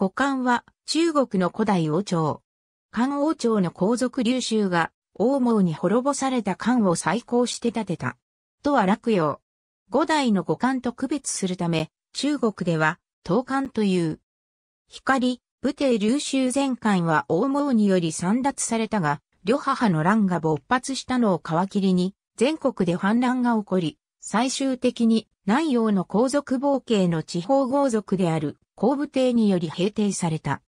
五漢は中国の古代王朝。漢王朝の皇族琉州が王毛に滅ぼされた漢を再興して建てた。とは落葉。五代の五漢と区別するため、中国では東漢という。光、武帝琉州全漢は王毛により散奪されたが、両母の乱が勃発したのを皮切りに、全国で反乱が起こり、最終的に南洋の皇族冒険の地方豪族である後部帝により平定された。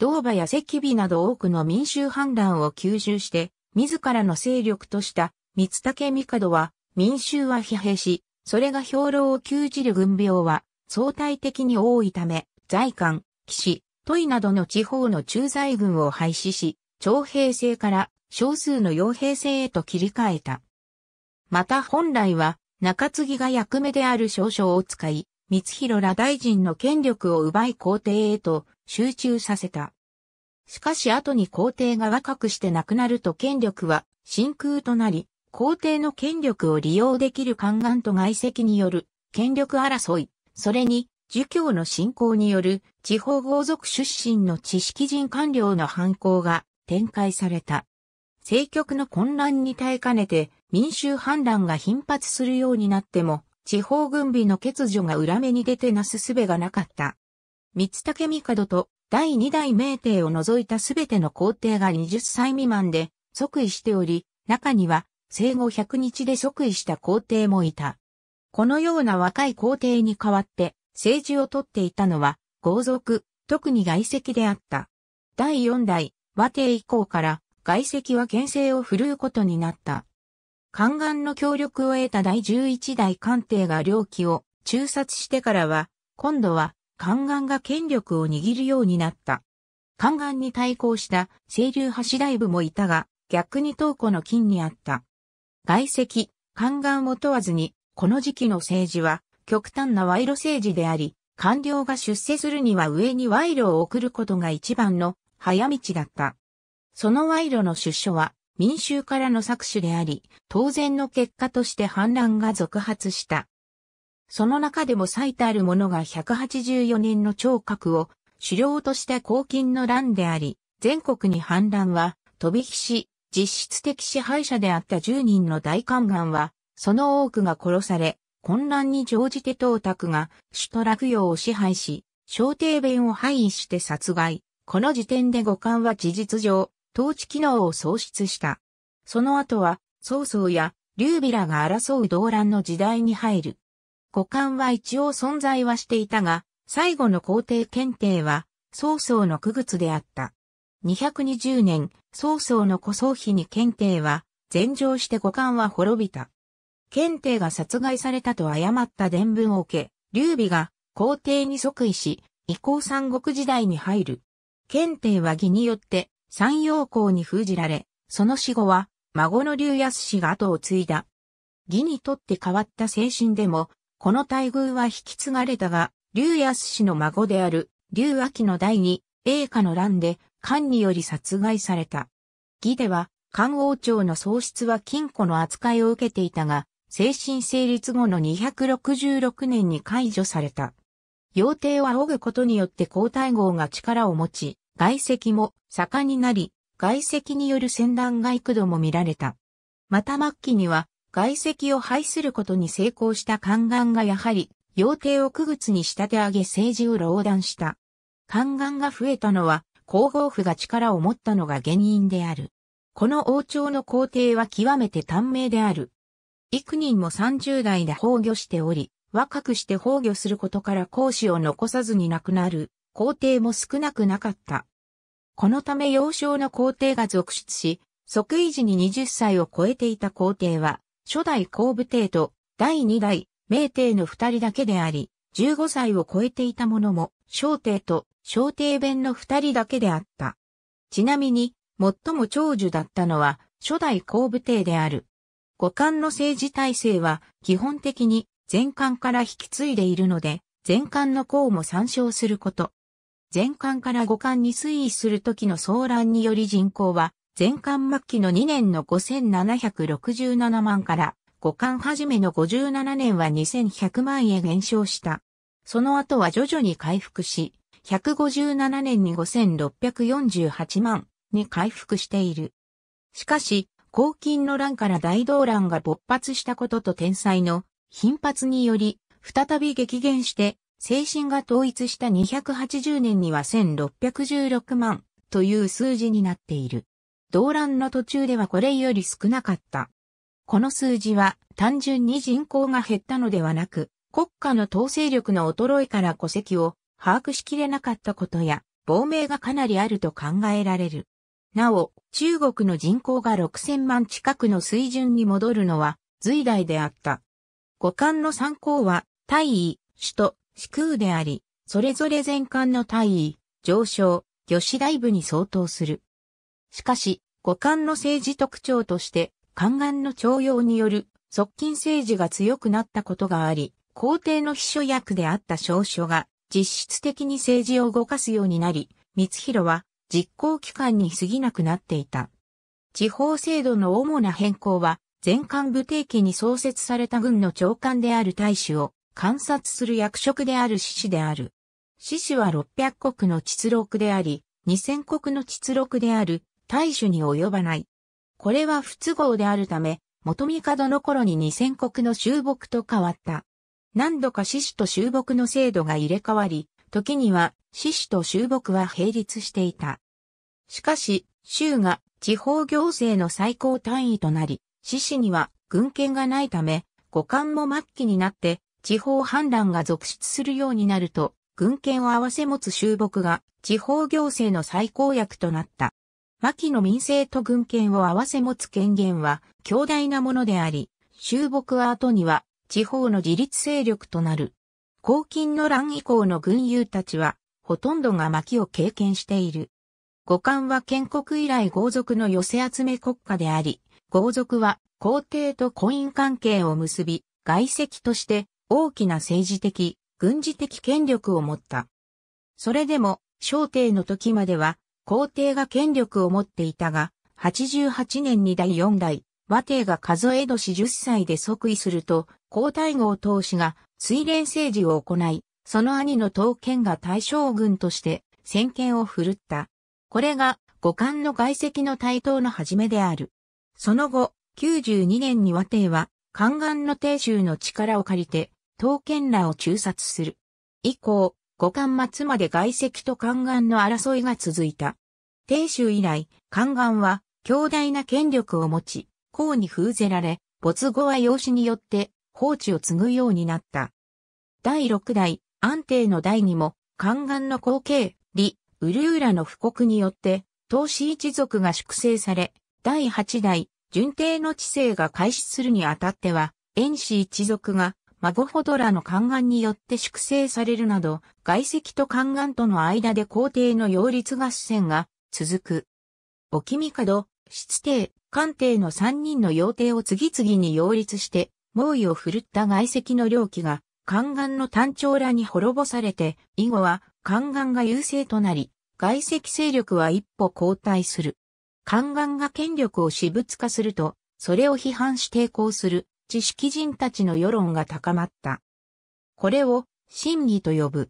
道馬や石備など多くの民衆反乱を吸収して、自らの勢力とした三武帝は、民衆は疲弊し、それが兵糧を窮じる軍病は相対的に多いため、財官、騎士、都医などの地方の駐在軍を廃止し、徴兵制から少数の傭兵制へと切り替えた。また本来は中継ぎが役目である少将を使い、光弘ら大臣の権力を奪い皇帝へと集中させた。しかし後に皇帝が若くして亡くなると権力は真空となり、皇帝の権力を利用できる宦官と外籍による権力争い、それに儒教の信仰による地方豪族出身の知識人官僚の犯行が展開された。政局の混乱に耐えかねて民衆反乱が頻発するようになっても、地方軍備の欠如が裏目に出てなすすべがなかった。三武帝と第二代名帝を除いたすべての皇帝が20歳未満で即位しており、中には生後100日で即位した皇帝もいた。このような若い皇帝に代わって政治をとっていたのは豪族、特に外籍であった。第四代和帝以降から外籍は厳正を振るうことになった。宦官の協力を得た第11代官邸が領旗を中殺してからは、今度は宦官が権力を握るようになった。宦官に対抗した清流橋大部もいたが、逆に東湖の金にあった。外籍、宦官を問わずに、この時期の政治は極端な賄賂政治であり、官僚が出世するには上に賄賂を送ることが一番の早道だった。その賄賂の出所は民衆からの搾取であり、当然の結果として反乱が続発した。その中でも最たるものが184年の聴覚を狩猟とした公金の乱であり、全国に反乱は飛び火し、実質的支配者であった10人の大官官は、その多くが殺され、混乱に乗じて董卓が首都落葉を支配し、小帝弁を廃位して殺害。この時点で五官は事実上、統治機能を喪失した。その後は、曹操や劉備らが争う動乱の時代に入る。五冠は一応存在はしていたが、最後の皇帝検定は、曹操の区別であった。220年、曹操の古葬費に検定は、全譲して五冠は滅びた。検定が殺害されたと誤った伝聞を受け、劉備が皇帝に即位し、以降三国時代に入る。検定は義によって山陽公に封じられ、その死後は、孫の竜安氏が後を継いだ。義にとって変わった精神でも、この待遇は引き継がれたが、竜安氏の孫である、竜秋の第二、栄華の乱で、官により殺害された。義では、官王朝の喪失は金庫の扱いを受けていたが、精神成立後の266年に解除された。妖帝を仰ぐことによって皇太后が力を持ち、外石も盛んになり、外石による戦乱が幾度も見られた。また末期には、外石を廃することに成功した宦官がやはり、妖帝を区別に仕立て上げ政治を老断した。宦官が増えたのは、皇后府が力を持ったのが原因である。この王朝の皇帝は極めて短命である。幾人も30代で崩御しており、若くして崩御することから孔子を残さずに亡くなる皇帝も少なくなかった。このため幼少の皇帝が続出し、即位時に20歳を超えていた皇帝は、初代皇武帝と第2代明帝の二人だけであり、15歳を超えていた者も、小帝と小帝弁の二人だけであった。ちなみに、最も長寿だったのは、初代皇武帝である。五冠の政治体制は、基本的に前冠から引き継いでいるので、前冠の功も参照すること、全巻から五巻に推移する時の騒乱により人口は、全巻末期の2年の5767万から五巻初めの57年は2100万へ減少した。その後は徐々に回復し、157年に5648万に回復している。しかし、黄金の乱から大動乱が勃発したことと天災の頻発により、再び激減して精神が統一した280年には1616万という数字になっている。動乱の途中ではこれより少なかった。この数字は単純に人口が減ったのではなく、国家の統制力の衰えから戸籍を把握しきれなかったことや、亡命がかなりあると考えられる。なお、中国の人口が6000万近くの水準に戻るのは、随代であった。五感の参考は、大尉、首都、四空であり、それぞれ全巻の大位、上昇、魚子大部に相当する。しかし、五冠の政治特徴として、宦官の徴用による側近政治が強くなったことがあり、皇帝の秘書役であった少書が実質的に政治を動かすようになり、光弘は実行機関に過ぎなくなっていた。地方制度の主な変更は、全官部定期に創設された軍の長官である大使を観察する役職である獅子である。獅子は600国の実録であり、2000国の実録である、大主に及ばない。これは不都合であるため、元帝の頃に2000国の収木と変わった。何度か獅子と収木の制度が入れ替わり、時には獅子と収木は並立していた。しかし、州が地方行政の最高単位となり、獅子には軍権がないため、五官も末期になって地方反乱が続出するようになると、軍権を合わせ持つ州牧が地方行政の最高役となった。牧の民政と軍権を合わせ持つ権限は強大なものであり、州牧は後には地方の自立勢力となる。黄金の乱以降の軍友たちは、ほとんどが牧を経験している。五冠は建国以来豪族の寄せ集め国家であり、豪族は皇帝と婚姻関係を結び、外籍として大きな政治的、軍事的権力を持った。それでも、小帝の時までは、皇帝が権力を持っていたが、88年に第4代、和帝が数え年10歳で即位すると、皇太后当氏が水連政治を行い、その兄の刀剣が大将軍として先見を振るった。これが五冠の外籍の台頭の始めである。その後、92年に和帝は、宦官の帝州の力を借りて、刀剣らを中殺する。以降、五冠末まで外籍と宦官の争いが続いた。定州以来、宦官は強大な権力を持ち、公に封ぜられ、没後は養子によって放置を継ぐようになった。第六代、安定の代にも、宦官の後継、李、ウルーラの布告によって、東市一族が粛清され、第八代、順帝の治世が開始するにあたっては、遠氏一族がマゴホドラの宦官によって粛清されるなど、外籍と宦官との間で皇帝の擁立合戦が続く。沖門、七帝、官帝の三人の要帝を次々に擁立して、猛威を振るった外籍の領旗が、宦官の単調らに滅ぼされて、以後は宦官が優勢となり、外籍勢力は一歩後退する。宦官が権力を私物化すると、それを批判し抵抗する知識人たちの世論が高まった。これを真理と呼ぶ。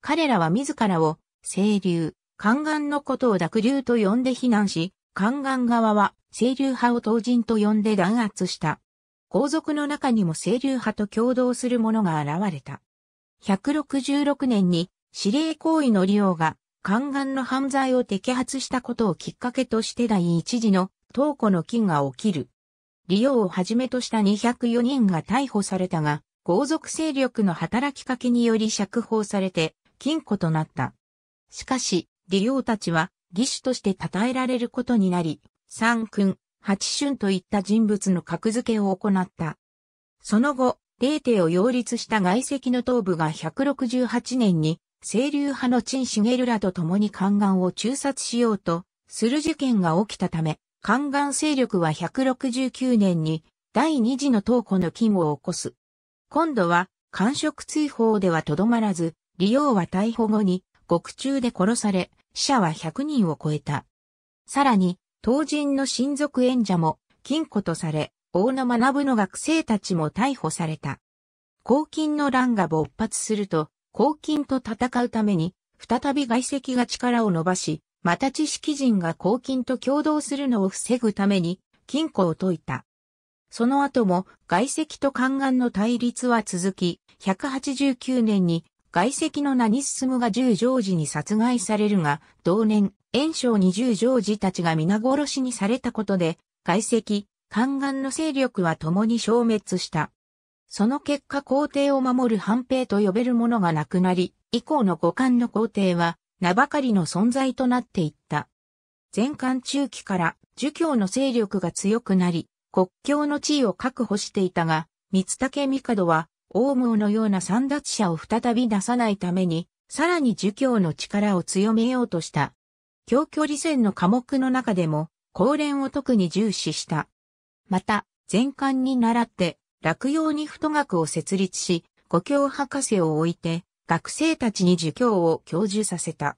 彼らは自らを清流、宦官のことを濁流と呼んで非難し、宦官側は清流派を当人と呼んで弾圧した。皇族の中にも清流派と共同する者が現れた。166年に指令行為の利用が宦官の犯罪を摘発したことをきっかけとして第一次の東湖の金が起きる。リオをはじめとした204人が逮捕されたが、豪族勢力の働きかけにより釈放されて、禁錮となった。しかし、リオたちは、義手として称えられることになり、三君、八春といった人物の格付けを行った。その後、霊帝を擁立した外籍の頭部が168年に、清流派の陳茂らと共に宦官を中殺しようと、する事件が起きたため、宦官勢力は169年に第二次の東湖の金を起こす。今度は、官職追放ではとどまらず、李王は逮捕後に獄中で殺され、死者は100人を超えた。さらに、当人の親族縁者も金庫とされ、大野学の学生たちも逮捕された。黄金の乱が勃発すると、黄金と戦うために、再び外籍が力を伸ばし、また知識人が公金と共同するのを防ぐために、金庫を解いた。その後も外石と宦官の対立は続き、189年に外石の名に進むが十条寺に殺害されるが、同年、炎章に十条寺たちが皆殺しにされたことで、外石、宦官の勢力は共に消滅した。その結果皇帝を守る反兵と呼べるものがなくなり、以降の五官の皇帝は、名ばかりの存在となっていった。前漢中期から儒教の勢力が強くなり、国境の地位を確保していたが、三武帝は、大毛のような三奪者を再び出さないために、さらに儒教の力を強めようとした。教距離戦の科目の中でも、高連を特に重視した。また、前漢に倣って、落葉に太学を設立し、五教博士を置いて、学生たちに儒教を教授させた。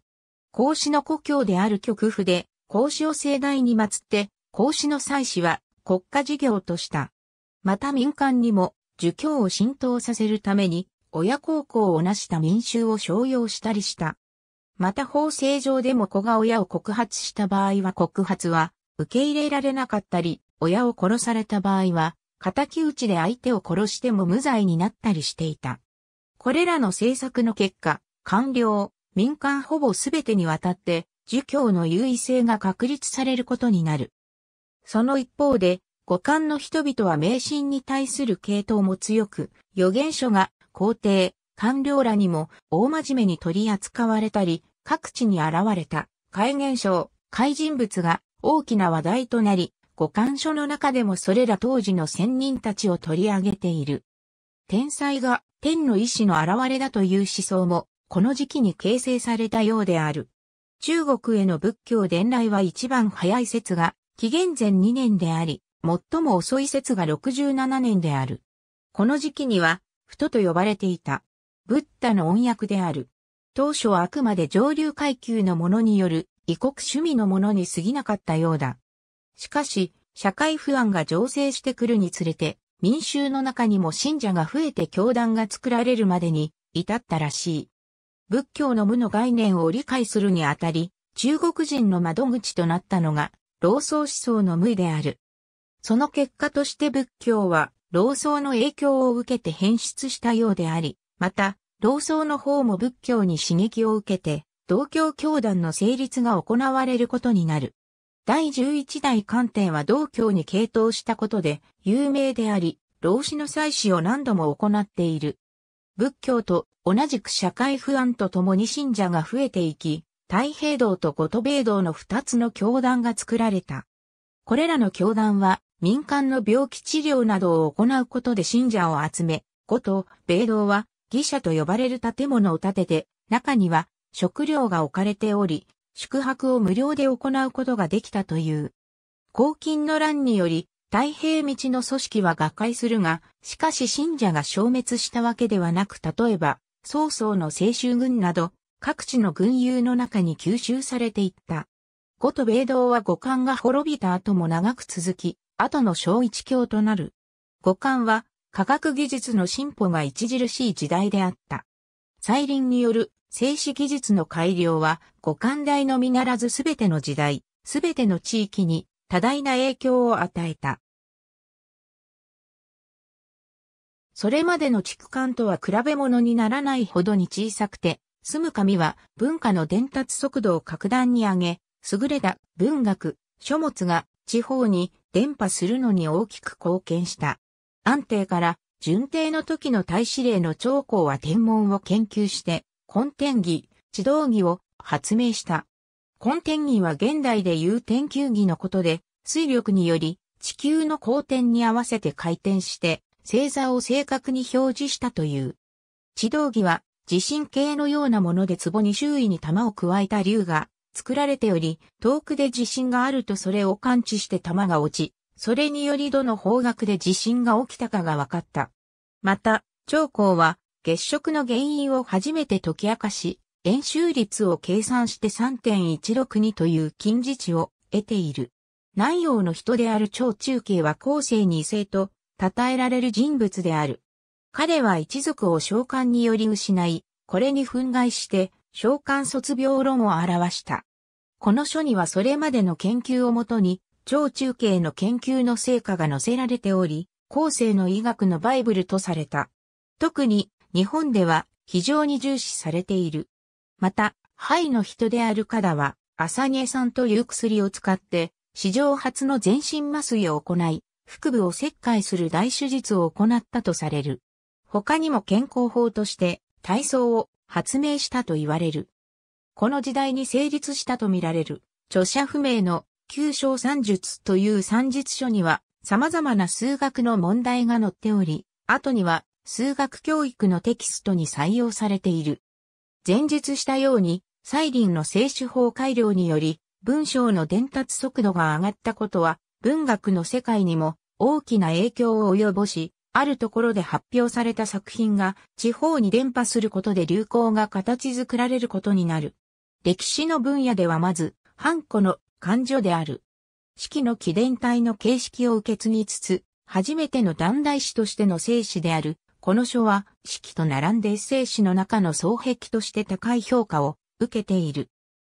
孔子の故郷である極府で、孔子を盛大に祀って、孔子の祭祀は国家事業とした。また民間にも、儒教を浸透させるために、親孝行をなした民衆を商用したりした。また法制上でも子が親を告発した場合は告発は受け入れられなかったり、親を殺された場合は、仇討ちで相手を殺しても無罪になったりしていた。これらの政策の結果、官僚、民間ほぼすべてにわたって、儒教の優位性が確立されることになる。その一方で、五感の人々は迷信に対する系統も強く、預言書が皇帝、官僚らにも大真面目に取り扱われたり、各地に現れた怪現象、怪人物が大きな話題となり、五感書の中でもそれら当時の先人たちを取り上げている。天才が天の意志の現れだという思想も、この時期に形成されたようである。中国への仏教伝来は一番早い説が、紀元前2年であり、最も遅い説が67年である。この時期には、ふとと呼ばれていた。ブッダの音訳である。当初はあくまで上流階級の者による異国趣味の者に過ぎなかったようだ。しかし、社会不安が醸成してくるにつれて、民衆の中にも信者が増えて教団が作られるまでに至ったらしい。仏教の無の概念を理解するにあたり、中国人の窓口となったのが、老僧思想の無である。その結果として仏教は、老僧の影響を受けて変質したようであり、また、老僧の方も仏教に刺激を受けて、同教教団の成立が行われることになる。第11代官点は道教に傾倒したことで有名であり、老子の祭祀を何度も行っている。仏教と同じく社会不安とともに信者が増えていき、太平道と五都米道の二つの教団が作られた。これらの教団は民間の病気治療などを行うことで信者を集め、五都米道は義者と呼ばれる建物を建てて、中には食料が置かれており、宿泊を無料で行うことができたという。黄金の乱により、太平道の組織は瓦解するが、しかし信者が消滅したわけではなく、例えば、曹操の青州軍など、各地の軍友の中に吸収されていった。五と米道は五冠が滅びた後も長く続き、後の小一教となる。五冠は科学技術の進歩が著しい時代であった。再臨による静止技術の改良は五感大のみならずすべての時代、すべての地域に多大な影響を与えた。それまでの畜間とは比べ物にならないほどに小さくて、住む紙は文化の伝達速度を格段に上げ、優れた文学、書物が地方に伝播するのに大きく貢献した。安定から順帝の時の大使令の長江は天文を研究して、根天儀、地道儀を発明した。根天儀は現代でいう天球儀のことで、水力により地球の公転に合わせて回転して、星座を正確に表示したという。地道儀は地震計のようなもので壺に周囲に玉を加えた竜が作られており、遠くで地震があるとそれを感知して玉が落ち、それによりどの方角で地震が起きたかが分かった。また、長江は月食の原因を初めて解き明かし、円周率を計算して3.162という近似値を得ている。南洋の人である長中継は後世に異性と称えられる人物である。彼は一族を召喚により失い、これに憤慨して召喚卒業論を表した。この書にはそれまでの研究をもとに超中継の研究の成果が載せられており、後世の医学のバイブルとされた。特に日本では非常に重視されている。また、肺の人であるカダは、アサニエ酸という薬を使って、史上初の全身麻酔を行い、腹部を切開する大手術を行ったとされる。他にも健康法として、体操を発明したと言われる。この時代に成立したとみられる、著者不明の九章三術という三術書には様々な数学の問題が載っており、後には数学教育のテキストに採用されている。前述したように、サイリンの聖止法改良により、文章の伝達速度が上がったことは、文学の世界にも大きな影響を及ぼし、あるところで発表された作品が地方に伝播することで流行が形作られることになる。歴史の分野ではまず、ハンコの感情である。式の記伝体の形式を受け継ぎつつ、初めての断大師としての生死である、この書は、式と並んで生死の中の双壁として高い評価を受けている。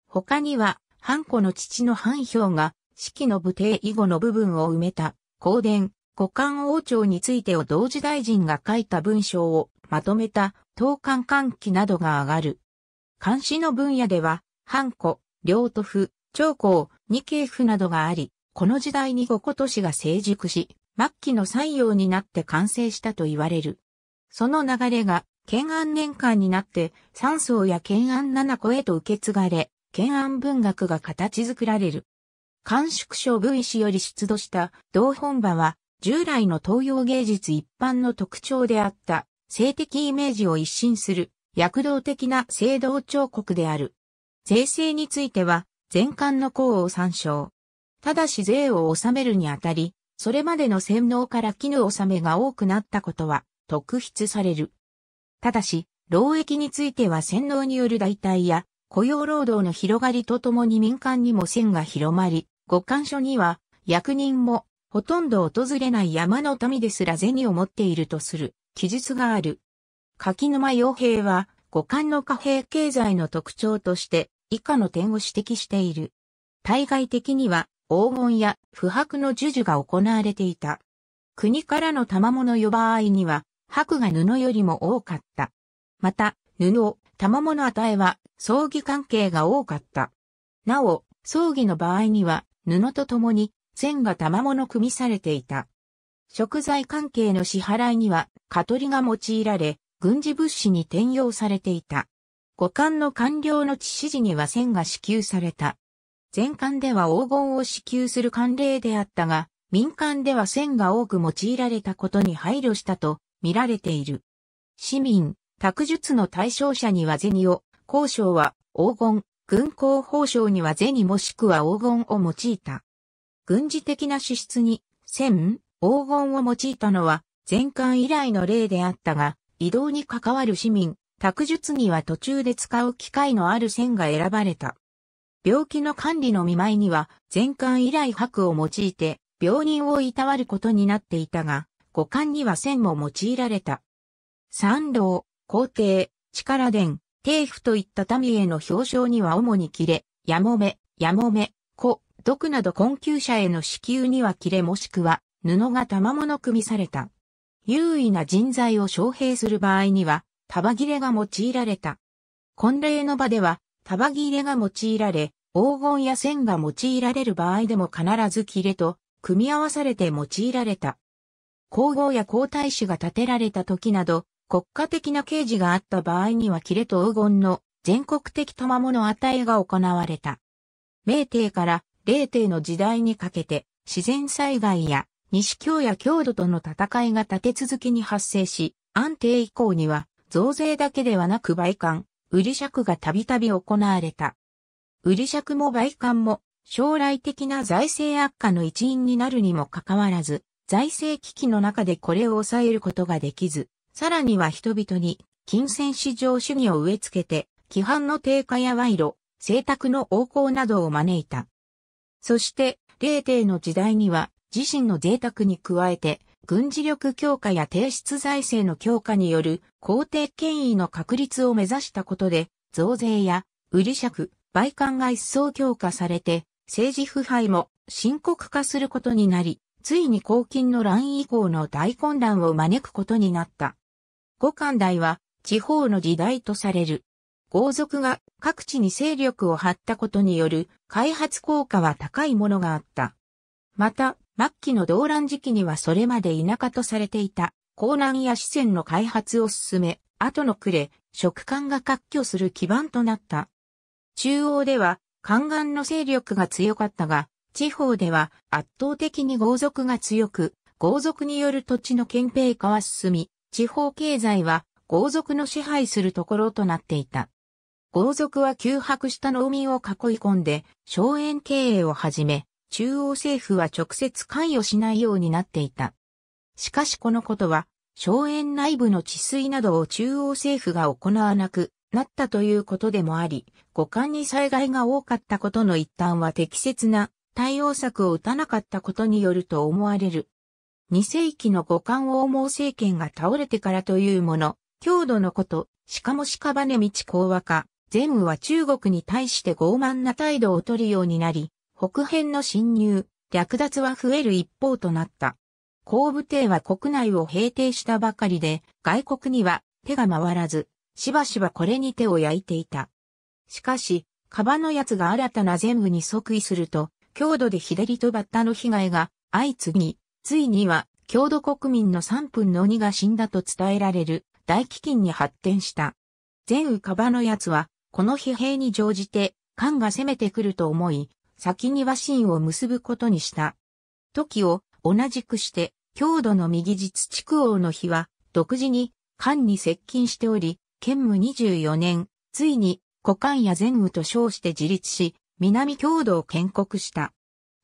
他には、半子の父の半表が、式の武帝以後の部分を埋めた、公伝、五冠王朝についてを同時大臣が書いた文章をまとめた、東漢漢記などが上がる。漢詩の分野では、半子、両都府、長江、二系府などがあり、この時代に五個都市が成熟し、末期の採用になって完成したと言われる。その流れが、建安年間になって三層や建安七個へと受け継がれ、建安文学が形作られる。官宿省部史より出土した同本場は、従来の東洋芸術一般の特徴であった性的イメージを一新する躍動的な制同彫刻である。税制については、全館の功を参照。ただし税を納めるにあたり、それまでの洗脳から絹納めが多くなったことは特筆される。ただし、労役については洗脳による代替や雇用労働の広がりとともに民間にも線が広まり、五官所には役人もほとんど訪れない山の民ですら銭を持っているとする記述がある。柿沼洋平は五感の貨幣経済の特徴として以下の点を指摘している。対外的には黄金や不白の授受が行われていた。国からの賜物呼ば合いには、白が布よりも多かった。また、布を賜物与えは、葬儀関係が多かった。なお、葬儀の場合には、布と共に、線が賜物組みされていた。食材関係の支払いには、蚊取りが用いられ、軍事物資に転用されていた。五冠の官僚の致死時には線が支給された。全館では黄金を支給する慣例であったが、民間では線が多く用いられたことに配慮したと見られている。市民、卓術の対象者には銭を、交渉は黄金、軍港報奨には銭もしくは黄金を用いた。軍事的な支出に、線、黄金を用いたのは、全漢以来の例であったが、移動に関わる市民、卓術には途中で使う機会のある線が選ばれた。病気の管理の見舞いには、全館以来白を用いて、病人をいたわることになっていたが、五感には線も用いられた。三郎、皇帝、力伝、帝府といった民への表彰には主に切れ、やもめ、やもめ、子、毒など困窮者への支給には切れもしくは、布が玉物組みされた。優位な人材を招聘する場合には、束切れが用いられた。婚礼の場では、束切れが用いられ、黄金や線が用いられる場合でも必ず切れと組み合わされて用いられた。皇后や皇太子が建てられた時など、国家的な刑事があった場合には切れと黄金の全国的賜物値が行われた。明帝から霊帝の時代にかけて自然災害や西京や京都との戦いが立て続けに発生し、安定以降には増税だけではなく売還、売り借がたびたび行われた。売り借も売還も将来的な財政悪化の一因になるにもかかわらず、財政危機の中でこれを抑えることができず、さらには人々に金銭市場主義を植え付けて、規範の低下や賄賂、政策の横行などを招いた。そして、霊帝の時代には自身の贅沢に加えて、軍事力強化や低出財政の強化による皇帝権威の確立を目指したことで、増税や売り借、売還が一層強化されて、政治腐敗も深刻化することになり、ついに公金の乱以降の大混乱を招くことになった。五冠代は地方の時代とされる。豪族が各地に勢力を張ったことによる開発効果は高いものがあった。また、末期の動乱時期にはそれまで田舎とされていた、江南や四川の開発を進め、後の暮れ、食管が割拠する基盤となった。中央では、宦官の勢力が強かったが、地方では圧倒的に豪族が強く、豪族による土地の憲兵化は進み、地方経済は豪族の支配するところとなっていた。豪族は窮迫した農民を囲い込んで、荘園経営を始め、中央政府は直接関与しないようになっていた。しかしこのことは、荘園内部の治水などを中央政府が行わなくなったということでもあり、五感に災害が多かったことの一端は適切な対応策を打たなかったことによると思われる。二世紀の五感王毛政権が倒れてからというもの、強度のこと、しかも屍道講和化、全部は中国に対して傲慢な態度を取るようになり、北辺の侵入、略奪は増える一方となった。後部帝は国内を平定したばかりで、外国には手が回らず、しばしばこれに手を焼いていた。しかし、カバの奴が新たな全部に即位すると、強度で左りとバッタの被害が相次ぎ、ついには、強度国民の三分の二が死んだと伝えられる大飢饉に発展した。前ウカバの奴は、この疲弊に乗じて、漢が攻めてくると思い、先に和親を結ぶことにした。時を同じくして、郷土の右地畜王の日は、独自に、官に接近しており、建務24年、ついに、古官や前武と称して自立し、南郷土を建国した。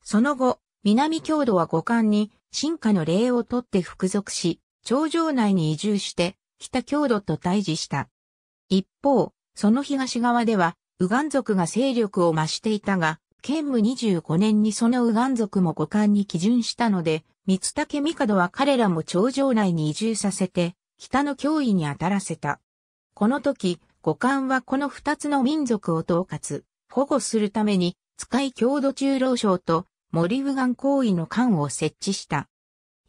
その後、南郷土は五官に、進化の礼をとって服属し、頂上内に移住して、北郷土と対峙した。一方、その東側では、右岸族が勢力を増していたが、剣武25年にその右岸族も五冠に基準したので、三竹帝は彼らも頂上内に移住させて、北の脅威に当たらせた。この時、五冠はこの二つの民族を統括、保護するために、使い郷土中老省と森右岸行為の官を設置した。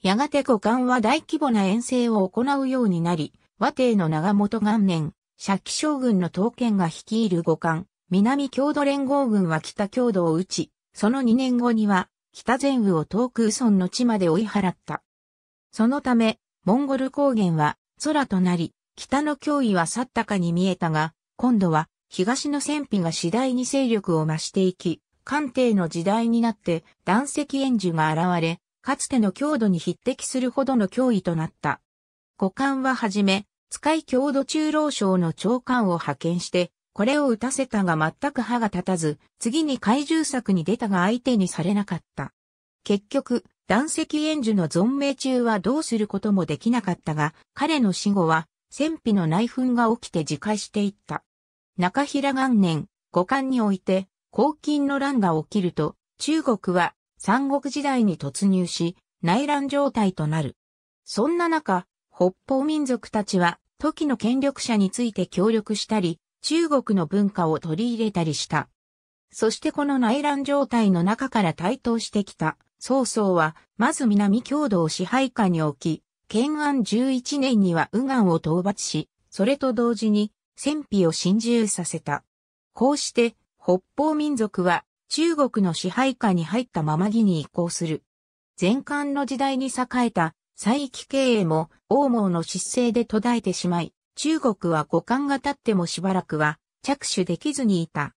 やがて五冠は大規模な遠征を行うようになり、和帝の長本元年、借記将軍の刀剣が率いる五冠、南郷土連合軍は北郷土を撃ち、その2年後には北前羽をく宇村の地まで追い払った。そのため、モンゴル高原は空となり、北の脅威は去ったかに見えたが、今度は東の戦費が次第に勢力を増していき、官邸の時代になって断石援助が現れ、かつての強度に匹敵するほどの脅威となった。五官ははじめ、使い強度中老省の長官を派遣して、これを打たせたが全く歯が立たず、次に怪獣作に出たが相手にされなかった。結局、断石援樹の存命中はどうすることもできなかったが、彼の死後は、戦費の内紛が起きて自戒していった。中平元年、五冠において、黄金の乱が起きると、中国は三国時代に突入し、内乱状態となる。そんな中、北方民族たちは、時の権力者について協力したり、中国の文化を取り入れたりした。そしてこの内乱状態の中から台頭してきた曹操は、まず南郷土を支配下に置き、建安11年には右岸を討伐し、それと同時に戦費を侵入させた。こうして、北方民族は中国の支配下に入ったまま義に移行する。前漢の時代に栄えた、西域経営も、王毛の失勢で途絶えてしまい、中国は五冠が経ってもしばらくは着手できずにいた。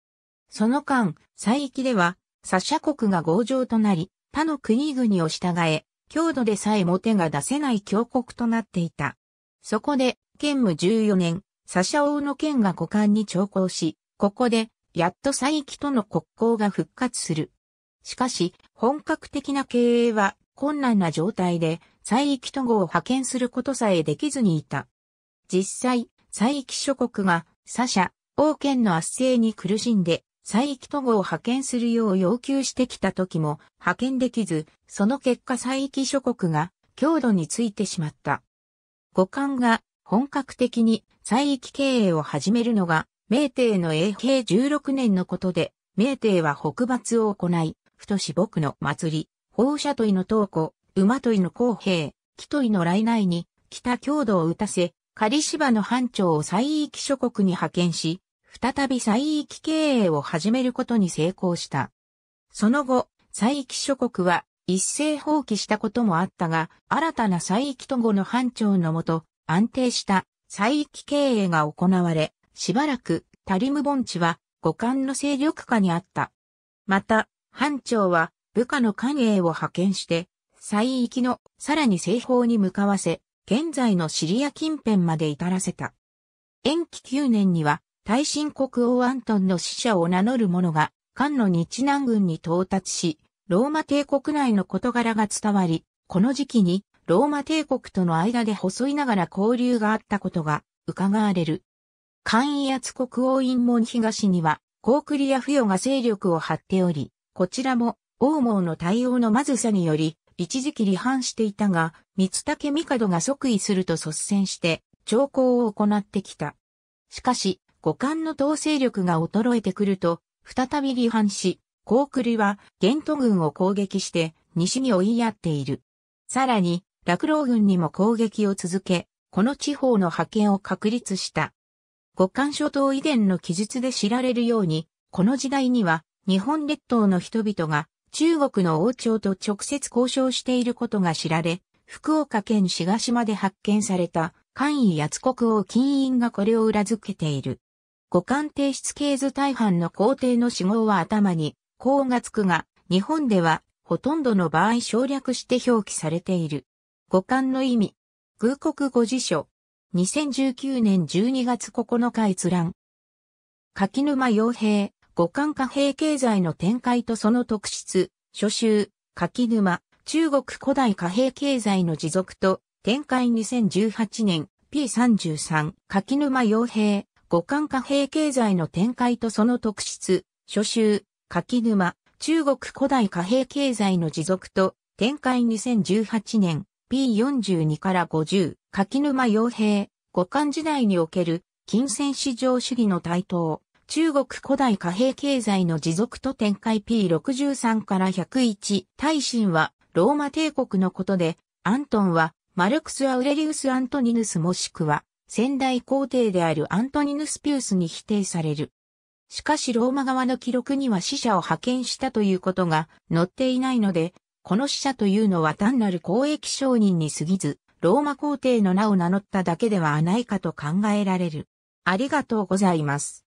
その間、西域では、サ者国が強情となり、他の国々を従え、強度でさえも手が出せない強国となっていた。そこで、建武14年、サシ王の剣が五冠に調校し、ここで、やっと西域との国交が復活する。しかし、本格的な経営は困難な状態で、西域と号を派遣することさえできずにいた。実際、西域諸国が、サシャ、王権の圧政に苦しんで、西域都合を派遣するよう要求してきた時も、派遣できず、その結果西域諸国が、強度についてしまった。五冠が、本格的に、西域経営を始めるのが、明帝の永平16年のことで、明帝は北伐を行い、太し僕の祭り、放射といの東湖、馬といの公平、木といの来内に、北郷土を打たせ、仮芝の班長を再域諸国に派遣し、再び再域経営を始めることに成功した。その後、再域諸国は一斉放棄したこともあったが、新たな再域と後の班長のもと、安定した再域経営が行われ、しばらくタリム盆地は五感の勢力下にあった。また、班長は部下の官営を派遣して、西域のさらに西方に向かわせ、現在のシリア近辺まで至らせた。延期9年には、大神国王アントンの死者を名乗る者が、漢の日南軍に到達し、ローマ帝国内の事柄が伝わり、この時期にローマ帝国との間で細いながら交流があったことが伺われる。関威圧国王院門東には、コークリア付与が勢力を張っており、こちらも、王網の対応のまずさにより、一時期離反していたが、三武帝が即位すると率先して、朝貢を行ってきた。しかし、五冠の統制力が衰えてくると、再び離反し、高栗は、玄都軍を攻撃して、西に追いやっている。さらに、落老軍にも攻撃を続け、この地方の覇権を確立した。五冠諸島遺伝の記述で知られるように、この時代には、日本列島の人々が、中国の王朝と直接交渉していることが知られ、福岡県志賀島で発見された簡易八国王金印がこれを裏付けている。五官提出系図大半の皇帝の死号は頭に、皇がつくが、日本ではほとんどの場合省略して表記されている。五官の意味、空国語辞書、2019年12月9日閲覧。柿沼洋平。五感貨幣経済の展開とその特質、初集、柿沼、中国古代貨幣経済の持続と展開2018年 P33 柿沼洋平五感貨幣経済の展開とその特質、初集、柿沼、中国古代貨幣経済の持続と展開2018年 P42 から50柿沼洋平五感時代における金銭市場主義の台頭中国古代貨幣経済の持続と展開 P63 から101、大臣はローマ帝国のことで、アントンはマルクス・アウレリウス・アントニヌスもしくは、先代皇帝であるアントニヌス・ピウスに否定される。しかしローマ側の記録には死者を派遣したということが載っていないので、この死者というのは単なる公益商人に過ぎず、ローマ皇帝の名を名乗っただけではないかと考えられる。ありがとうございます。